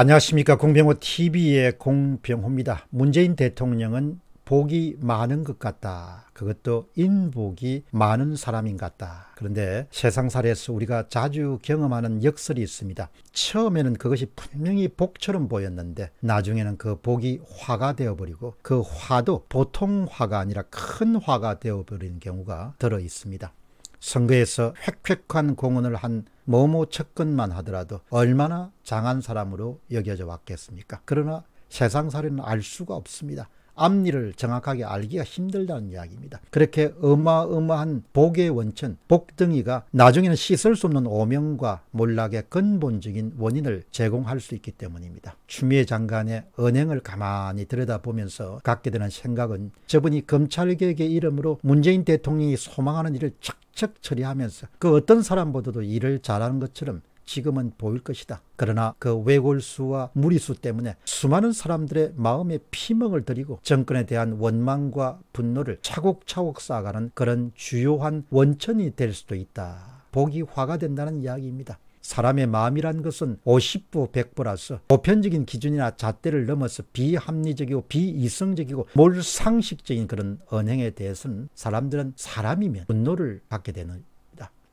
안녕하십니까 공병호TV의 공병호입니다. 문재인 대통령은 복이 많은 것 같다. 그것도 인복이 많은 사람인 같다. 그런데 세상살에서 우리가 자주 경험하는 역설이 있습니다. 처음에는 그것이 분명히 복처럼 보였는데 나중에는 그 복이 화가 되어버리고 그 화도 보통 화가 아니라 큰 화가 되어버리는 경우가 들어 있습니다. 선거에서 획획한 공헌을 한 뭐뭐 척근만 하더라도 얼마나 장한 사람으로 여겨져 왔겠습니까? 그러나 세상살이는 알 수가 없습니다. 앞니를 정확하게 알기가 힘들다는 이야기입니다. 그렇게 어마어마한 복의 원천, 복등이가 나중에는 씻을 수 없는 오명과 몰락의 근본적인 원인을 제공할 수 있기 때문입니다. 추미애 장관의 언행을 가만히 들여다보면서 갖게 되는 생각은 저분이 검찰개혁의 이름으로 문재인 대통령이 소망하는 일을 착착 처리하면서 그 어떤 사람보다도 일을 잘하는 것처럼 지금은 보일 것이다. 그러나 그 외골수와 무리수 때문에 수많은 사람들의 마음에 피멍을 들이고 정권에 대한 원망과 분노를 차곡차곡 쌓아가는 그런 주요한 원천이 될 수도 있다. 복이 화가 된다는 이야기입니다. 사람의 마음이란 것은 50부 100부라서 보편적인 기준이나 잣대를 넘어서 비합리적이고 비이성적이고 몰상식적인 그런 언행에 대해서는 사람들은 사람이면 분노를 받게 되는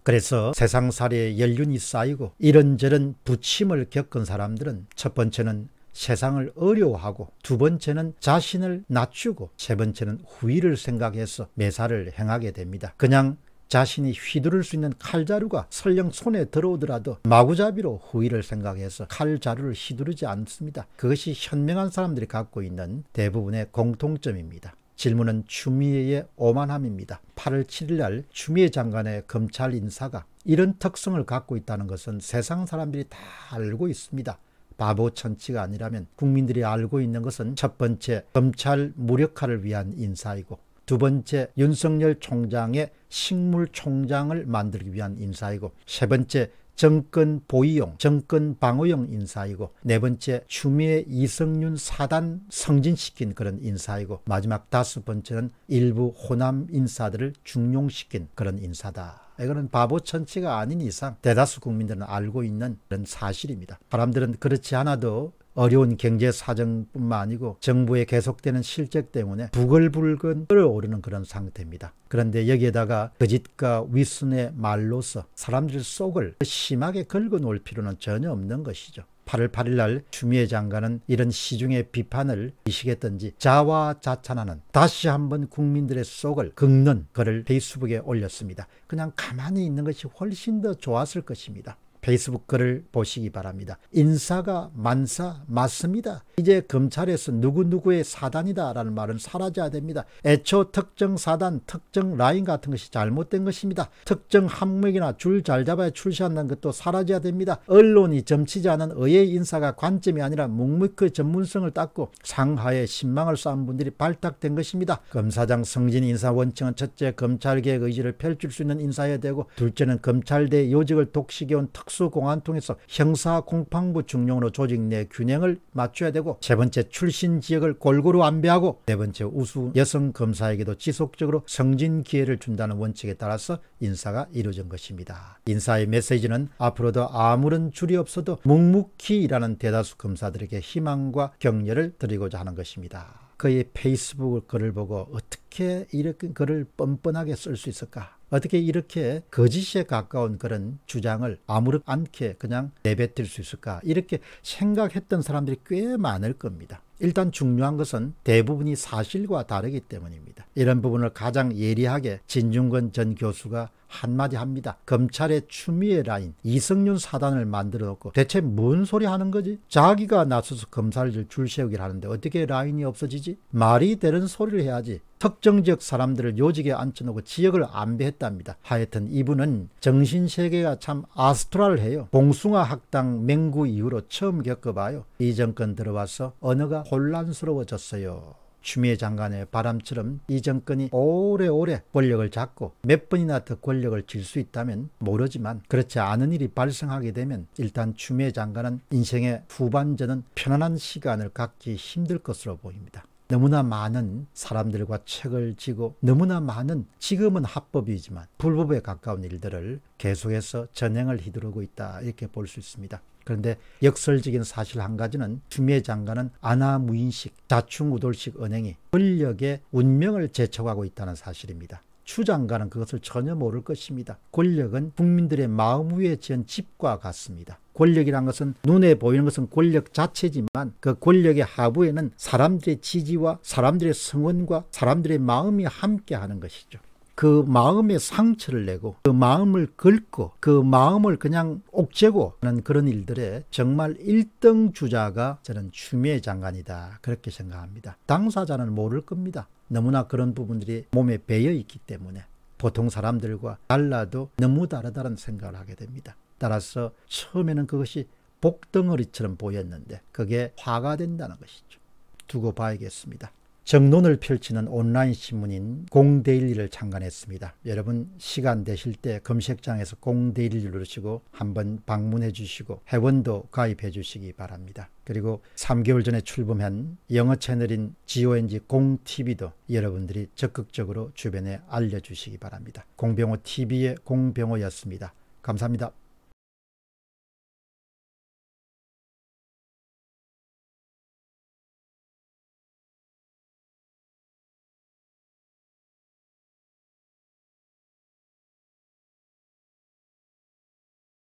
그래서 세상살에 이 연륜이 쌓이고 이런저런 부침을 겪은 사람들은 첫 번째는 세상을 어려워하고 두 번째는 자신을 낮추고 세 번째는 후위를 생각해서 매사를 행하게 됩니다. 그냥 자신이 휘두를 수 있는 칼자루가 설령 손에 들어오더라도 마구잡이로 후위를 생각해서 칼자루를 휘두르지 않습니다. 그것이 현명한 사람들이 갖고 있는 대부분의 공통점입니다. 질문은 추미애의 오만함입니다. 8월 7일 날 추미애 장관의 검찰 인사가 이런 특성을 갖고 있다는 것은 세상 사람들이 다 알고 있습니다. 바보 천치가 아니라면 국민들이 알고 있는 것은 첫 번째 검찰 무력화를 위한 인사이고 두 번째 윤석열 총장의 식물 총장을 만들기 위한 인사이고 세 번째 정권 보위용, 정권 방어용 인사이고 네 번째 추미애 이성윤 사단 성진시킨 그런 인사이고 마지막 다섯 번째는 일부 호남 인사들을 중용시킨 그런 인사다. 이거는 바보 천치가 아닌 이상 대다수 국민들은 알고 있는 그런 사실입니다. 사람들은 그렇지 않아도 어려운 경제 사정뿐만 아니고 정부의 계속되는 실책 때문에 부글부글 끓어오르는 그런 상태입니다. 그런데 여기에다가 거짓과 그 위순의 말로서 사람들 속을 심하게 긁어놓을 필요는 전혀 없는 것이죠. 8월 8일 날 추미애 장관은 이런 시중의 비판을 이식했던지 자화자찬하는 다시 한번 국민들의 속을 긁는 글을 페이스북에 올렸습니다. 그냥 가만히 있는 것이 훨씬 더 좋았을 것입니다. 페이스북 글을 보시기 바랍니다. 인사가 만사 맞습니다. 이제 검찰에서 누구누구의 사단이다 라는 말은 사라져야 됩니다. 애초 특정 사단, 특정 라인 같은 것이 잘못된 것입니다. 특정 항목이나 줄 잘 잡아야 출시한다는 것도 사라져야 됩니다. 언론이 점치지 않은 의의 인사가 관점이 아니라 묵묵히 전문성을 닦고 상하의 신망을 쌓은 분들이 발탁된 것입니다. 검사장 성진 인사 원칙은 첫째 검찰개혁 의지를 펼칠 수 있는 인사여야 되고 둘째는 검찰대 요직을 독식해온 특수 특수공안통해서 형사공판부 중용으로 조직 내 균형을 맞춰야 되고 세 번째 출신 지역을 골고루 안배하고 네 번째 우수 여성 검사에게도 지속적으로 성진 기회를 준다는 원칙에 따라서 인사가 이루어진 것입니다. 인사의 메시지는 앞으로도 아무런 줄이 없어도 묵묵히 일하는 대다수 검사들에게 희망과 격려를 드리고자 하는 것입니다. 그의 페이스북 글을 보고 어떻게 이렇게 글을 뻔뻔하게 쓸 수 있을까? 어떻게 이렇게 거짓에 가까운 그런 주장을 아무렇지 않게 그냥 내뱉을 수 있을까 이렇게 생각했던 사람들이 꽤 많을 겁니다. 일단 중요한 것은 대부분이 사실과 다르기 때문입니다. 이런 부분을 가장 예리하게 진중근전 교수가 한마디 합니다. 검찰의 추미애 라인 이성윤 사단을 만들어 놓고 대체 뭔 소리 하는 거지? 자기가 나서서 검사를 줄세우기를 하는데 어떻게 라인이 없어지지? 말이 되는 소리를 해야지. 특정 지역 사람들을 요직에 앉혀놓고 지역을 안배했답니다. 하여튼 이분은 정신세계가 참 아스트랄해요. 봉숭아 학당 맹구 이후로 처음 겪어봐요. 이 정권 들어와서 언어가 혼란스러워졌어요. 추미애 장관의 바람처럼 이 정권이 오래오래 권력을 잡고 몇 번이나 더 권력을 질 수 있다면 모르지만 그렇지 않은 일이 발생하게 되면 일단 추미애 장관은 인생의 후반전은 편안한 시간을 갖기 힘들 것으로 보입니다. 너무나 많은 사람들과 책을 지고 너무나 많은 지금은 합법이지만 불법에 가까운 일들을 계속해서 전행을 휘두르고 있다 이렇게 볼 수 있습니다. 그런데 역설적인 사실 한 가지는 주미의 장관은 아나무인식, 자충우돌식 은행이 권력의 운명을 제쳐하고 있다는 사실입니다. 추장가는 그것을 전혀 모를 것입니다. 권력은 국민들의 마음 위에 지은 집과 같습니다. 권력이란 것은 눈에 보이는 것은 권력 자체지만 그 권력의 하부에는 사람들의 지지와 사람들의 성원과 사람들의 마음이 함께 하는 것이죠. 그 마음에 상처를 내고 그 마음을 긁고 그 마음을 그냥 옥죄고 하는 그런 일들에 정말 1등 주자가 저는 추미애 장관이다 그렇게 생각합니다. 당사자는 모를 겁니다. 너무나 그런 부분들이 몸에 배어 있기 때문에 보통 사람들과 달라도 너무 다르다는 생각을 하게 됩니다. 따라서 처음에는 그것이 복덩어리처럼 보였는데 그게 화가 된다는 것이죠. 두고 봐야겠습니다. 정론을 펼치는 온라인 신문인 공데일리를 창간했습니다. 여러분 시간 되실 때 검색창에서 공데일리 누르시고 한번 방문해 주시고 회원도 가입해 주시기 바랍니다. 그리고 3개월 전에 출범한 영어 채널인 GONG 공TV도 여러분들이 적극적으로 주변에 알려주시기 바랍니다. 공병호 TV의 공병호였습니다. 감사합니다.